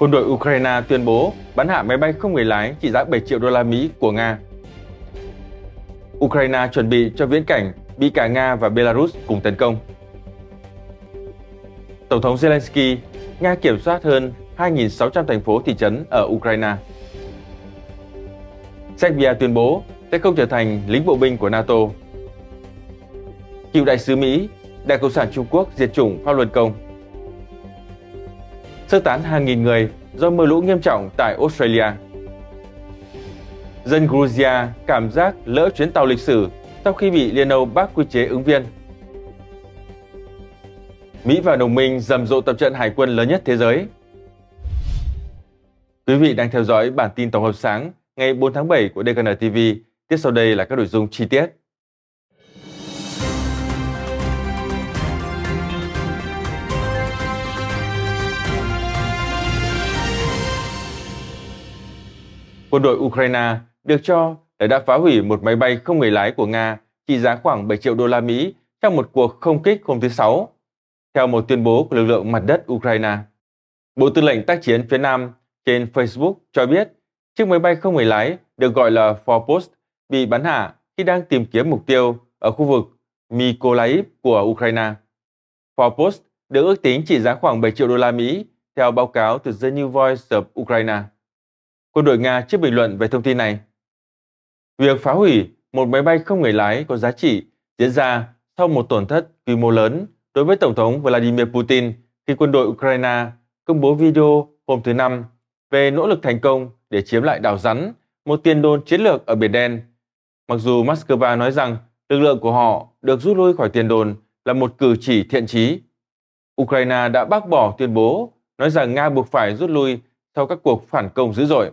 quân đội Ukraine tuyên bố bắn hạ máy bay không người lái trị giá 7 triệu đô la Mỹ của Nga. Ukraine chuẩn bị cho viễn cảnh bị cả Nga và Belarus cùng tấn công. Tổng thống Zelensky, Nga kiểm soát hơn 2.600 thành phố thị trấn ở Ukraine. Serbia tuyên bố sẽ không trở thành lính bộ binh của NATO. Cựu đại sứ Mỹ, Đại Cộng sản Trung Quốc diệt chủng Pháp Luân Công sơ tán hàng nghìn người do mưa lũ nghiêm trọng tại Australia. Dân Georgia cảm giác lỡ chuyến tàu lịch sử sau khi bị Liên Âu bác quy chế ứng viên. Mỹ và đồng minh rầm rộ tập trận hải quân lớn nhất thế giới. Quý vị đang theo dõi bản tin tổng hợp sáng ngày 4 tháng 7 của DKN TV. Tiếp sau đây là các nội dung chi tiết. Quân đội Ukraine được cho là đã phá hủy một máy bay không người lái của Nga trị giá khoảng 7 triệu đô la Mỹ trong một cuộc không kích hôm thứ Sáu, theo một tuyên bố của lực lượng mặt đất Ukraine. Bộ Tư lệnh tác chiến phía Nam trên Facebook cho biết chiếc máy bay không người lái được gọi là Forpost bị bắn hạ khi đang tìm kiếm mục tiêu ở khu vực Mykolaiv của Ukraine. Forpost được ước tính trị giá khoảng 7 triệu đô la Mỹ theo báo cáo từ The New Voice of Ukraine quân đội Nga chưa bình luận về thông tin này. Việc phá hủy một máy bay không người lái có giá trị diễn ra sau một tổn thất quy mô lớn đối với Tổng thống Vladimir Putin khi quân đội Ukraine công bố video hôm thứ Năm về nỗ lực thành công để chiếm lại đảo rắn, một tiền đồn chiến lược ở Biển Đen. Mặc dù Moscow nói rằng lực lượng của họ được rút lui khỏi tiền đồn là một cử chỉ thiện trí. Ukraine đã bác bỏ tuyên bố nói rằng Nga buộc phải rút lui sau các cuộc phản công dữ dội.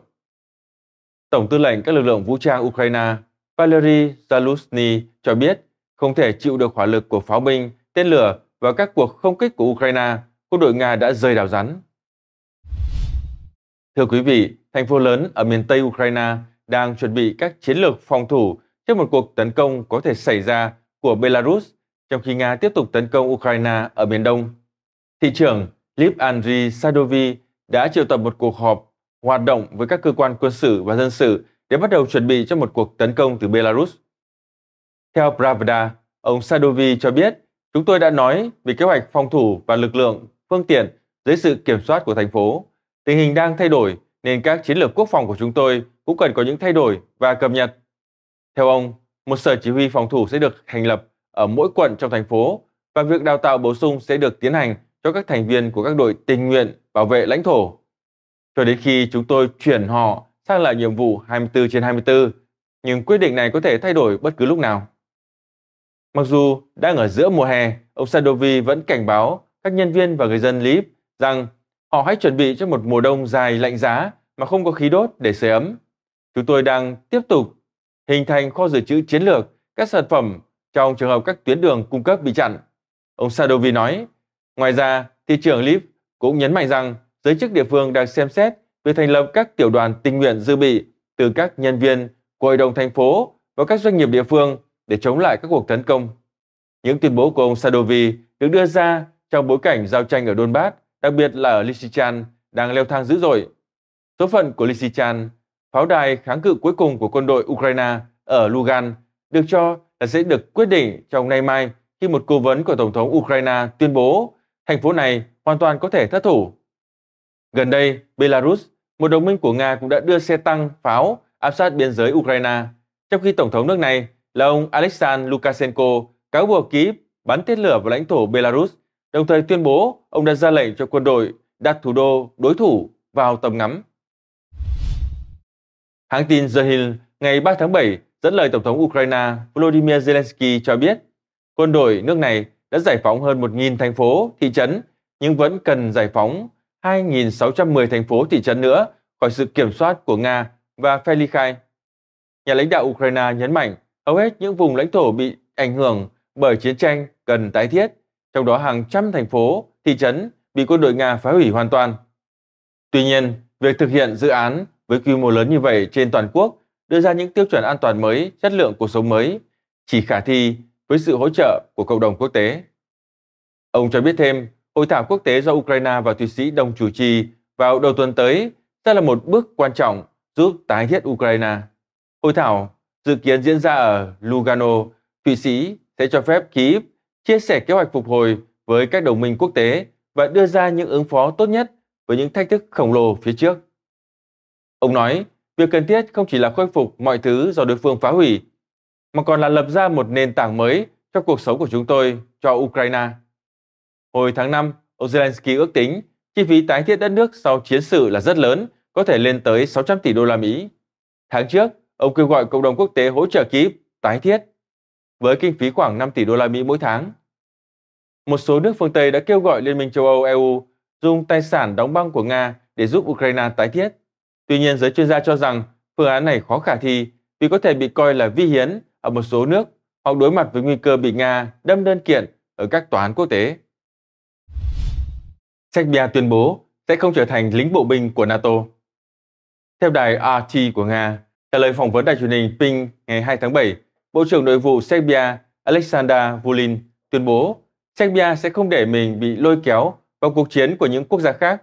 Tổng tư lệnh các lực lượng vũ trang Ukraine Valery Zaluzny cho biết không thể chịu được hỏa lực của pháo binh, tên lửa và các cuộc không kích của Ukraine, quân đội Nga đã rơi đảo rắn. Thưa quý vị, thành phố lớn ở miền Tây Ukraine đang chuẩn bị các chiến lược phòng thủ trước một cuộc tấn công có thể xảy ra của Belarus, trong khi Nga tiếp tục tấn công Ukraine ở miền Đông. Thị trưởng Liv Andriy Sadovi đã triệu tập một cuộc họp hoạt động với các cơ quan quân sự và dân sự để bắt đầu chuẩn bị cho một cuộc tấn công từ Belarus. Theo Pravda, ông Sadovi cho biết, chúng tôi đã nói về kế hoạch phòng thủ và lực lượng, phương tiện dưới sự kiểm soát của thành phố. Tình hình đang thay đổi nên các chiến lược quốc phòng của chúng tôi cũng cần có những thay đổi và cập nhật. Theo ông, một sở chỉ huy phòng thủ sẽ được thành lập ở mỗi quận trong thành phố và việc đào tạo bổ sung sẽ được tiến hành cho các thành viên của các đội tình nguyện bảo vệ lãnh thổ cho đến khi chúng tôi chuyển họ sang lại nhiệm vụ 24 trên 24, nhưng quyết định này có thể thay đổi bất cứ lúc nào. Mặc dù đang ở giữa mùa hè, ông Sadovi vẫn cảnh báo các nhân viên và người dân Lip rằng họ hãy chuẩn bị cho một mùa đông dài lạnh giá mà không có khí đốt để sưởi ấm. Chúng tôi đang tiếp tục hình thành kho dự trữ chiến lược các sản phẩm trong trường hợp các tuyến đường cung cấp bị chặn. Ông Sadovi nói, ngoài ra, thị trưởng Lip cũng nhấn mạnh rằng giới chức địa phương đang xem xét việc thành lập các tiểu đoàn tình nguyện dự bị từ các nhân viên của hội đồng thành phố và các doanh nghiệp địa phương để chống lại các cuộc tấn công. Những tuyên bố của ông Sadovi được đưa ra trong bối cảnh giao tranh ở Donbass, đặc biệt là ở Lysychan, đang leo thang dữ dội. Số phận của Lysychan, pháo đài kháng cự cuối cùng của quân đội Ukraine ở Lugan, được cho là sẽ được quyết định trong nay mai khi một cố vấn của Tổng thống Ukraine tuyên bố thành phố này hoàn toàn có thể thất thủ Gần đây, Belarus, một đồng minh của Nga cũng đã đưa xe tăng, pháo áp sát biên giới Ukraine, trong khi Tổng thống nước này là ông Alexander Lukashenko cáo buộc ký bắn tên lửa vào lãnh thổ Belarus, đồng thời tuyên bố ông đã ra lệnh cho quân đội đặt thủ đô đối thủ vào tầm ngắm. Hãng tin The Hill ngày 3 tháng 7 dẫn lời Tổng thống Ukraine Volodymyr Zelensky cho biết quân đội nước này đã giải phóng hơn 1.000 thành phố, thị trấn, nhưng vẫn cần giải phóng 2.610 thành phố thị trấn nữa khỏi sự kiểm soát của Nga và phe ly khai. Nhà lãnh đạo Ukraine nhấn mạnh hầu hết những vùng lãnh thổ bị ảnh hưởng bởi chiến tranh cần tái thiết, trong đó hàng trăm thành phố, thị trấn bị quân đội Nga phá hủy hoàn toàn. Tuy nhiên, việc thực hiện dự án với quy mô lớn như vậy trên toàn quốc đưa ra những tiêu chuẩn an toàn mới, chất lượng cuộc sống mới, chỉ khả thi với sự hỗ trợ của cộng đồng quốc tế. Ông cho biết thêm, hội thảo quốc tế do Ukraine và Thụy Sĩ đồng chủ trì vào đầu tuần tới sẽ là một bước quan trọng giúp tái thiết Ukraine. Hội thảo dự kiến diễn ra ở Lugano, Thụy Sĩ sẽ cho phép Kyiv chia sẻ kế hoạch phục hồi với các đồng minh quốc tế và đưa ra những ứng phó tốt nhất với những thách thức khổng lồ phía trước. Ông nói, việc cần thiết không chỉ là khôi phục mọi thứ do đối phương phá hủy, mà còn là lập ra một nền tảng mới cho cuộc sống của chúng tôi, cho Ukraine. Hồi tháng 5, ông Zelensky ước tính chi phí tái thiết đất nước sau chiến sự là rất lớn, có thể lên tới 600 tỷ đô la Mỹ. Tháng trước, ông kêu gọi cộng đồng quốc tế hỗ trợ Kyiv tái thiết với kinh phí khoảng 5 tỷ đô la Mỹ mỗi tháng. Một số nước phương Tây đã kêu gọi Liên minh châu Âu EU dùng tài sản đóng băng của Nga để giúp Ukraine tái thiết. Tuy nhiên, giới chuyên gia cho rằng phương án này khó khả thi vì có thể bị coi là vi hiến ở một số nước hoặc đối mặt với nguy cơ bị Nga đâm đơn kiện ở các tòa án quốc tế. Serbia tuyên bố sẽ không trở thành lính bộ binh của NATO. Theo đài RT của Nga, trả lời phỏng vấn đài truyền hình Ping ngày 2 tháng 7, Bộ trưởng Nội vụ Serbia Alexander Vulin tuyên bố Serbia sẽ không để mình bị lôi kéo vào cuộc chiến của những quốc gia khác.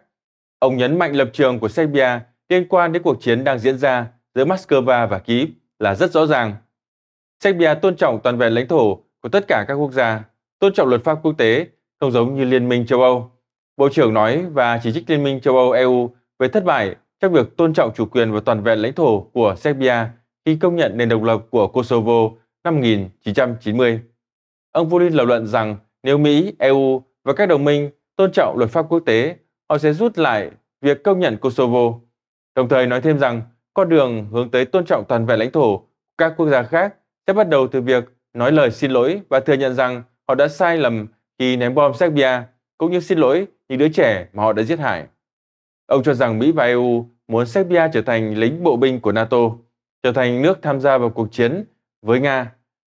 Ông nhấn mạnh lập trường của Serbia liên quan đến cuộc chiến đang diễn ra giữa Moscow và Kyiv là rất rõ ràng. Serbia tôn trọng toàn vẹn lãnh thổ của tất cả các quốc gia, tôn trọng luật pháp quốc tế, không giống như Liên minh châu Âu. Bộ trưởng nói và chỉ trích Liên minh châu Âu-EU về thất bại trong việc tôn trọng chủ quyền và toàn vẹn lãnh thổ của Serbia khi công nhận nền độc lập của Kosovo năm 1990. Ông Putin lập luận rằng nếu Mỹ, EU và các đồng minh tôn trọng luật pháp quốc tế, họ sẽ rút lại việc công nhận Kosovo, đồng thời nói thêm rằng con đường hướng tới tôn trọng toàn vẹn lãnh thổ của các quốc gia khác sẽ bắt đầu từ việc nói lời xin lỗi và thừa nhận rằng họ đã sai lầm khi ném bom Serbia, cũng như xin lỗi những đứa trẻ mà họ đã giết hại. Ông cho rằng Mỹ và EU muốn Serbia trở thành lính bộ binh của NATO, trở thành nước tham gia vào cuộc chiến với Nga.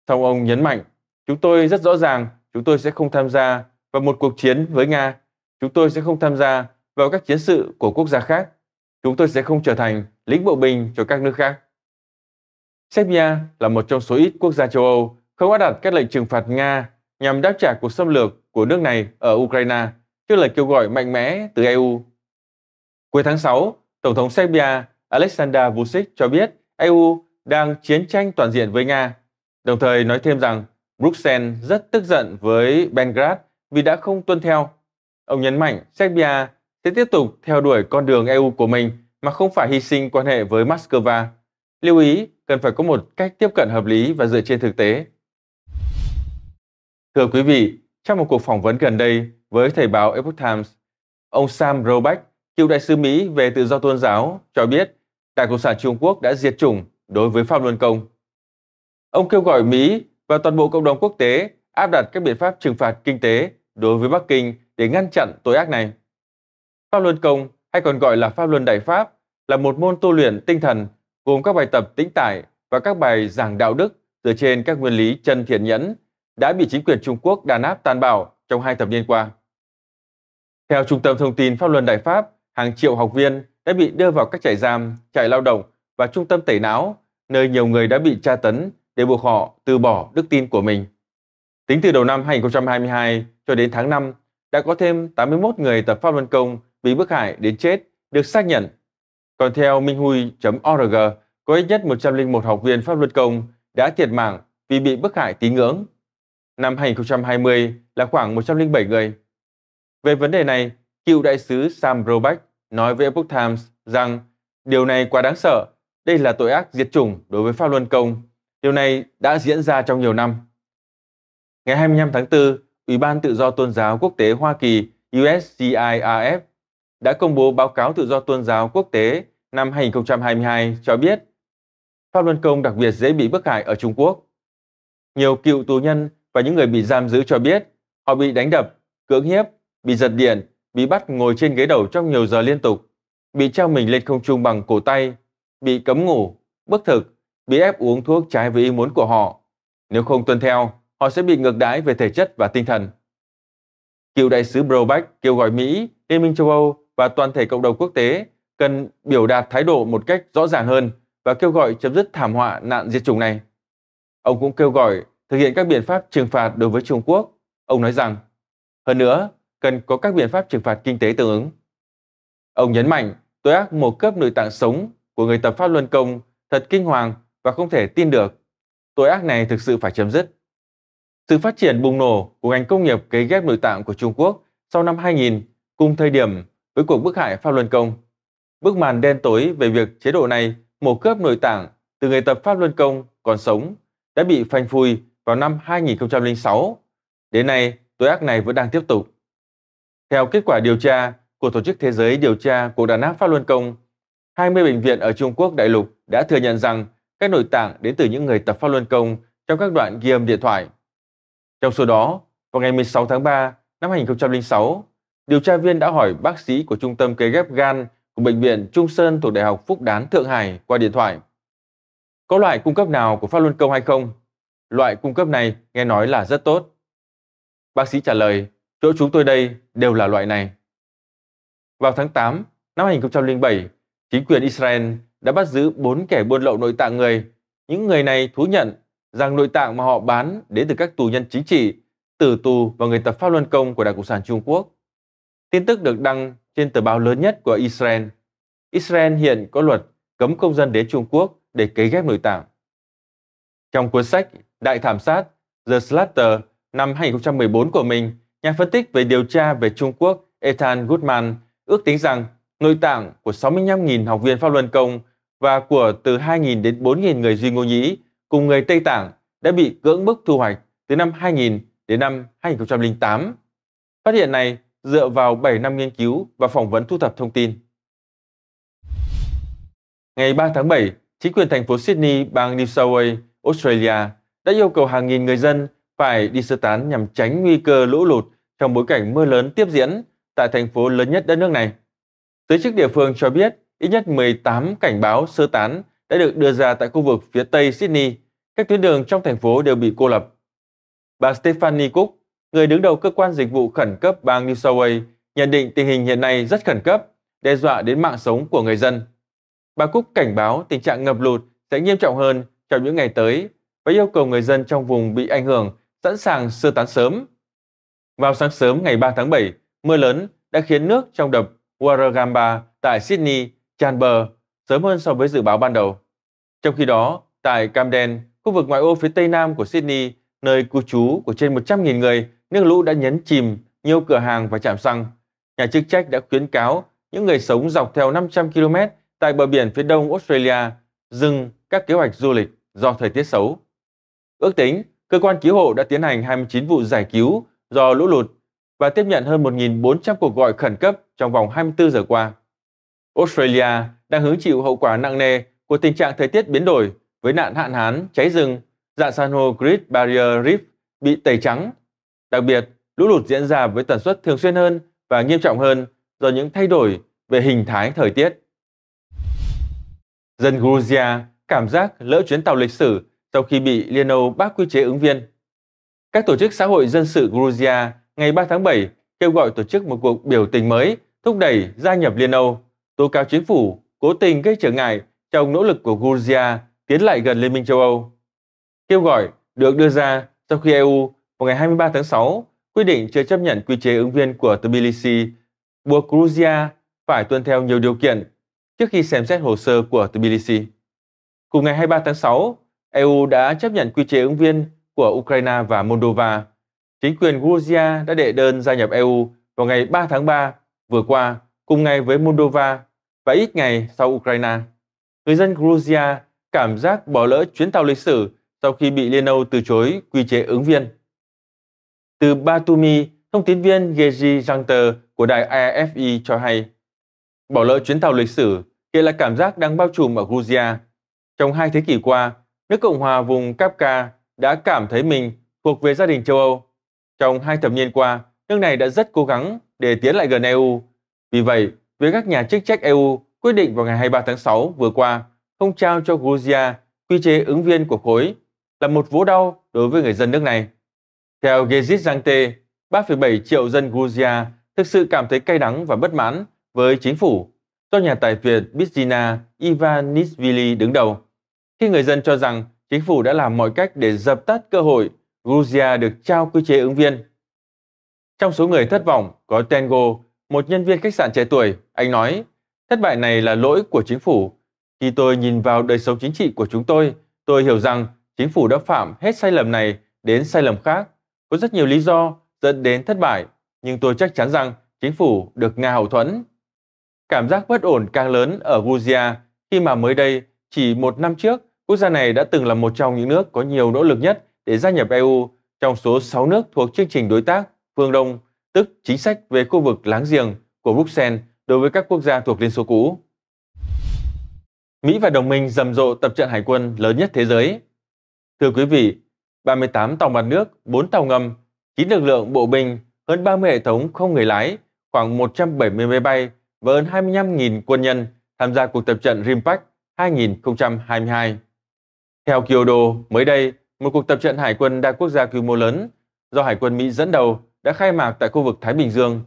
Song ông nhấn mạnh, chúng tôi rất rõ ràng chúng tôi sẽ không tham gia vào một cuộc chiến với Nga. Chúng tôi sẽ không tham gia vào các chiến sự của quốc gia khác. Chúng tôi sẽ không trở thành lính bộ binh cho các nước khác. Serbia là một trong số ít quốc gia châu Âu không áp đặt các lệnh trừng phạt Nga nhằm đáp trả cuộc xâm lược của nước này ở Ukraine trước lời kêu gọi mạnh mẽ từ EU. Cuối tháng 6, Tổng thống Serbia Aleksandar Vučić cho biết EU đang chiến tranh toàn diện với Nga, đồng thời nói thêm rằng Bruxelles rất tức giận với Belgrade vì đã không tuân theo. Ông nhấn mạnh Serbia sẽ tiếp tục theo đuổi con đường EU của mình mà không phải hy sinh quan hệ với Moscow. Lưu ý cần phải có một cách tiếp cận hợp lý và dựa trên thực tế. Thưa quý vị, trong một cuộc phỏng vấn gần đây, với thời báo Epoch Times. Ông Sam Roback, cựu đại sứ Mỹ về tự do tôn giáo, cho biết Đảng Cộng sản Trung Quốc đã diệt chủng đối với Pháp Luân Công. Ông kêu gọi Mỹ và toàn bộ cộng đồng quốc tế áp đặt các biện pháp trừng phạt kinh tế đối với Bắc Kinh để ngăn chặn tội ác này. Pháp Luân Công, hay còn gọi là Pháp Luân Đại Pháp, là một môn tu luyện tinh thần gồm các bài tập tĩnh tại và các bài giảng đạo đức dựa trên các nguyên lý chân thiện nhẫn đã bị chính quyền Trung Quốc đàn áp tàn bạo trong hai thập niên qua. Theo Trung tâm Thông tin Pháp luật Đại Pháp, hàng triệu học viên đã bị đưa vào các trại giam, trại lao động và trung tâm tẩy não, nơi nhiều người đã bị tra tấn để buộc họ từ bỏ đức tin của mình. Tính từ đầu năm 2022 cho đến tháng 5, đã có thêm 81 người tập Pháp Luân Công bị bức hại đến chết được xác nhận. Còn theo minhhui.org, có ít nhất 101 học viên Pháp Luân Công đã thiệt mạng vì bị bức hại tín ngưỡng. Năm 2020 là khoảng 107 người. Về vấn đề này, cựu đại sứ Sam Brobeck nói với Epoch Times rằng điều này quá đáng sợ, đây là tội ác diệt chủng đối với Pháp Luân Công. Điều này đã diễn ra trong nhiều năm. Ngày 25 tháng 4, Ủy ban Tự do Tôn giáo Quốc tế Hoa Kỳ USCIRF đã công bố báo cáo tự do tôn giáo quốc tế năm 2022 cho biết Pháp Luân Công đặc biệt dễ bị bức hại ở Trung Quốc. Nhiều cựu tù nhân và những người bị giam giữ cho biết họ bị đánh đập, cưỡng hiếp bị giật điện, bị bắt ngồi trên ghế đầu trong nhiều giờ liên tục, bị treo mình lên không trung bằng cổ tay, bị cấm ngủ, bất thực, bị ép uống thuốc trái với ý muốn của họ. Nếu không tuân theo, họ sẽ bị ngược đãi về thể chất và tinh thần. Cựu đại sứ Broback kêu gọi Mỹ, Liên minh châu Âu và toàn thể cộng đồng quốc tế cần biểu đạt thái độ một cách rõ ràng hơn và kêu gọi chấm dứt thảm họa nạn diệt chủng này. Ông cũng kêu gọi thực hiện các biện pháp trừng phạt đối với Trung Quốc. Ông nói rằng, hơn nữa, cần có các biện pháp trừng phạt kinh tế tương ứng. Ông nhấn mạnh tội ác mổ cướp nội tạng sống của người tập pháp Luân Công thật kinh hoàng và không thể tin được. Tội ác này thực sự phải chấm dứt. Sự phát triển bùng nổ của ngành công nghiệp cấy ghép nội tạng của Trung Quốc sau năm 2000 cùng thời điểm với cuộc bức hại Pháp Luân Công. Bức màn đen tối về việc chế độ này mổ cướp nội tạng từ người tập Pháp Luân Công còn sống đã bị phanh phui vào năm 2006. Đến nay, tội ác này vẫn đang tiếp tục. Theo kết quả điều tra của Tổ chức Thế giới điều tra cuộc đàn áp Pháp Luân Công, 20 bệnh viện ở Trung Quốc đại lục đã thừa nhận rằng các nội tạng đến từ những người tập Pháp Luân Công trong các đoạn ghi âm điện thoại. Trong số đó, vào ngày 16 tháng 3 năm 2006, điều tra viên đã hỏi bác sĩ của Trung tâm Kế ghép Gan của Bệnh viện Trung Sơn thuộc Đại học Phúc Đán Thượng Hải qua điện thoại. Có loại cung cấp nào của Pháp Luân Công hay không? Loại cung cấp này nghe nói là rất tốt. Bác sĩ trả lời, chỗ chúng tôi đây đều là loại này. Vào tháng 8 năm 2007, chính quyền Israel đã bắt giữ 4 kẻ buôn lậu nội tạng người. Những người này thú nhận rằng nội tạng mà họ bán đến từ các tù nhân chính trị, tử tù và người tập pháp luân công của Đảng Cộng sản Trung Quốc. Tin tức được đăng trên tờ báo lớn nhất của Israel. Israel hiện có luật cấm công dân đến Trung Quốc để cấy ghép nội tạng. Trong cuốn sách Đại thảm sát The Slaughter năm 2014 của mình, Nhà phân tích về điều tra về Trung Quốc Ethan Goodman ước tính rằng nội tạng của 65.000 học viên Pháp Luân Công và của từ 2.000 đến 4.000 người Duy Ngô Nhĩ cùng người Tây Tạng đã bị cưỡng bức thu hoạch từ năm 2000 đến năm 2008. Phát hiện này dựa vào 7 năm nghiên cứu và phỏng vấn thu thập thông tin. Ngày 3 tháng 7, chính quyền thành phố Sydney, bang New South Wales, Australia đã yêu cầu hàng nghìn người dân phải đi sơ tán nhằm tránh nguy cơ lũ lụt trong bối cảnh mưa lớn tiếp diễn tại thành phố lớn nhất đất nước này. Giới chức địa phương cho biết ít nhất 18 cảnh báo sơ tán đã được đưa ra tại khu vực phía tây Sydney. Các tuyến đường trong thành phố đều bị cô lập. Bà Stephanie Cook, người đứng đầu cơ quan dịch vụ khẩn cấp bang New South Wales, nhận định tình hình hiện nay rất khẩn cấp, đe dọa đến mạng sống của người dân. Bà Cook cảnh báo tình trạng ngập lụt sẽ nghiêm trọng hơn trong những ngày tới và yêu cầu người dân trong vùng bị ảnh hưởng sẵn sàng sơ tán sớm vào sáng sớm ngày 3 tháng 7, mưa lớn đã khiến nước trong đập Warragamba tại Sydney tràn bờ sớm hơn so với dự báo ban đầu. Trong khi đó, tại Camden, khu vực ngoại ô phía tây nam của Sydney, nơi cư trú của trên 100.000 người, nước lũ đã nhấn chìm nhiều cửa hàng và trạm xăng. Nhà chức trách đã khuyến cáo những người sống dọc theo 500 km tại bờ biển phía đông Australia dừng các kế hoạch du lịch do thời tiết xấu. Ước tính, cơ quan cứu hộ đã tiến hành 29 vụ giải cứu do lũ lụt và tiếp nhận hơn 1.400 cuộc gọi khẩn cấp trong vòng 24 giờ qua. Australia đang hứng chịu hậu quả nặng nề của tình trạng thời tiết biến đổi với nạn hạn hán, cháy rừng, dạng san hô Great Barrier Reef bị tẩy trắng. Đặc biệt, lũ lụt diễn ra với tần suất thường xuyên hơn và nghiêm trọng hơn do những thay đổi về hình thái thời tiết. Dân Georgia cảm giác lỡ chuyến tàu lịch sử sau khi bị Liên Âu bác quy chế ứng viên. Các tổ chức xã hội dân sự Georgia ngày 3 tháng 7 kêu gọi tổ chức một cuộc biểu tình mới thúc đẩy gia nhập Liên Âu, tố cáo chính phủ cố tình gây trở ngại trong nỗ lực của Georgia tiến lại gần Liên minh châu Âu. Kêu gọi được đưa ra sau khi EU vào ngày 23 tháng 6 quyết định chưa chấp nhận quy chế ứng viên của Tbilisi, buộc Georgia phải tuân theo nhiều điều kiện trước khi xem xét hồ sơ của Tbilisi. Cùng ngày 23 tháng 6, EU đã chấp nhận quy chế ứng viên của Ukraine và Moldova. Chính quyền Georgia đã đệ đơn gia nhập EU vào ngày 3 tháng 3 vừa qua, cùng ngày với Moldova và ít ngày sau Ukraine. Người dân Georgia cảm giác bỏ lỡ chuyến tàu lịch sử sau khi bị Liên Âu từ chối quy chế ứng viên. Từ Batumi, thông tin viên Geji Janter của đài AFI e cho hay, bỏ lỡ chuyến tàu lịch sử hiện là cảm giác đang bao trùm ở Georgia. Trong hai thế kỷ qua, nước Cộng hòa vùng Kapka đã cảm thấy mình thuộc về gia đình châu Âu. Trong hai thập niên qua, nước này đã rất cố gắng để tiến lại gần EU. Vì vậy, với các nhà chức trách EU quyết định vào ngày 23 tháng 6 vừa qua không trao cho Georgia quy chế ứng viên của khối là một vố đau đối với người dân nước này. Theo Gezit Zangte, 3,7 triệu dân Georgia thực sự cảm thấy cay đắng và bất mãn với chính phủ do nhà tài phiệt Bizina Ivanishvili đứng đầu. Khi người dân cho rằng chính phủ đã làm mọi cách để dập tắt cơ hội Georgia được trao quy chế ứng viên. Trong số người thất vọng có Tengo, một nhân viên khách sạn trẻ tuổi, anh nói, thất bại này là lỗi của chính phủ. Khi tôi nhìn vào đời sống chính trị của chúng tôi, tôi hiểu rằng chính phủ đã phạm hết sai lầm này đến sai lầm khác. Có rất nhiều lý do dẫn đến thất bại, nhưng tôi chắc chắn rằng chính phủ được Nga hậu thuẫn. Cảm giác bất ổn càng lớn ở Georgia khi mà mới đây, chỉ một năm trước, Quốc gia này đã từng là một trong những nước có nhiều nỗ lực nhất để gia nhập EU trong số 6 nước thuộc chương trình đối tác phương Đông, tức chính sách về khu vực láng giềng của Bruxelles đối với các quốc gia thuộc Liên Xô cũ. Mỹ và đồng minh rầm rộ tập trận hải quân lớn nhất thế giới. Thưa quý vị, 38 tàu mặt nước, 4 tàu ngầm, 9 lực lượng bộ binh, hơn 30 hệ thống không người lái, khoảng 170 máy bay và hơn 25.000 quân nhân tham gia cuộc tập trận Rimpac 2022. Theo Kyodo, mới đây, một cuộc tập trận hải quân đa quốc gia quy mô lớn do Hải quân Mỹ dẫn đầu đã khai mạc tại khu vực Thái Bình Dương,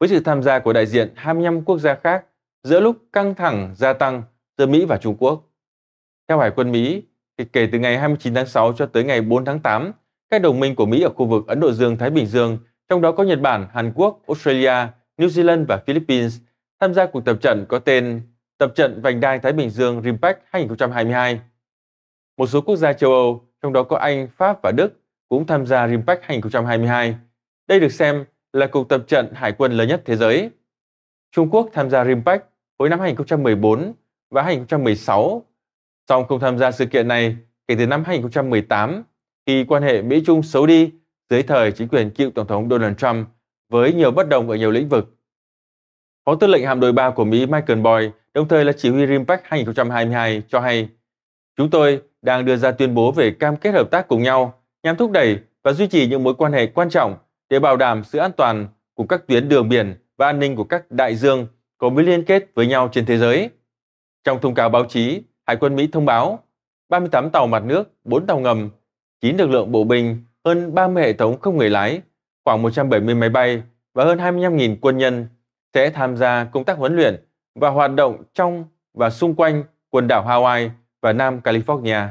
với sự tham gia của đại diện 25 quốc gia khác giữa lúc căng thẳng gia tăng giữa Mỹ và Trung Quốc. Theo Hải quân Mỹ, thì kể từ ngày 29 tháng 6 cho tới ngày 4 tháng 8, các đồng minh của Mỹ ở khu vực Ấn Độ Dương-Thái Bình Dương, trong đó có Nhật Bản, Hàn Quốc, Australia, New Zealand và Philippines, tham gia cuộc tập trận có tên Tập trận Vành đai Thái Bình Dương RIMPAC 2022. Một số quốc gia châu Âu, trong đó có Anh, Pháp và Đức, cũng tham gia RIMPAC 2022. Đây được xem là cuộc tập trận hải quân lớn nhất thế giới. Trung Quốc tham gia RIMPAC hồi năm 2014 và 2016, song không tham gia sự kiện này kể từ năm 2018 khi quan hệ Mỹ-Trung xấu đi dưới thời chính quyền cựu Tổng thống Donald Trump với nhiều bất đồng ở nhiều lĩnh vực. Phó tư lệnh hạm đội 3 của Mỹ Michael Boy, đồng thời là chỉ huy RIMPAC 2022 cho hay Chúng tôi đang đưa ra tuyên bố về cam kết hợp tác cùng nhau nhằm thúc đẩy và duy trì những mối quan hệ quan trọng để bảo đảm sự an toàn của các tuyến đường biển và an ninh của các đại dương có mối liên kết với nhau trên thế giới. Trong thông cáo báo chí, Hải quân Mỹ thông báo 38 tàu mặt nước, 4 tàu ngầm, 9 lực lượng bộ binh, hơn 30 hệ thống không người lái, khoảng 170 máy bay và hơn 25.000 quân nhân sẽ tham gia công tác huấn luyện và hoạt động trong và xung quanh quần đảo Hawaii và Nam California.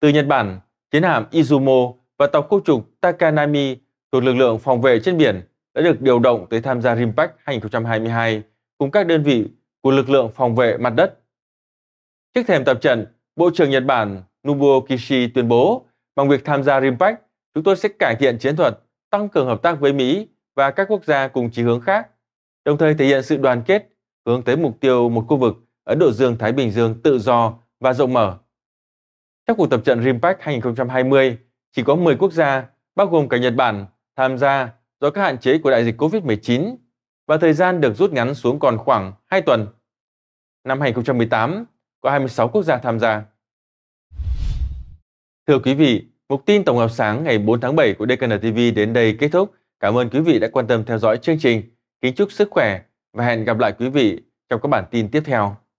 Từ Nhật Bản, chiến hạm Izumo và tàu khu trục Takanami thuộc lực lượng phòng vệ trên biển đã được điều động tới tham gia RIMPAC 2022 cùng các đơn vị của lực lượng phòng vệ mặt đất. Trước thềm tập trận, Bộ trưởng Nhật Bản Nobuo Kishi tuyên bố bằng việc tham gia RIMPAC, chúng tôi sẽ cải thiện chiến thuật, tăng cường hợp tác với Mỹ và các quốc gia cùng chí hướng khác, đồng thời thể hiện sự đoàn kết hướng tới mục tiêu một khu vực Ấn Độ Dương-Thái Bình Dương tự do và rộng mở. Trong cuộc tập trận RIMPAC 2020, chỉ có 10 quốc gia, bao gồm cả Nhật Bản, tham gia do các hạn chế của đại dịch COVID-19 và thời gian được rút ngắn xuống còn khoảng 2 tuần. Năm 2018, có 26 quốc gia tham gia. Thưa quý vị, mục tin tổng hợp sáng ngày 4 tháng 7 của DKN TV đến đây kết thúc. Cảm ơn quý vị đã quan tâm theo dõi chương trình. Kính chúc sức khỏe và hẹn gặp lại quý vị trong các bản tin tiếp theo.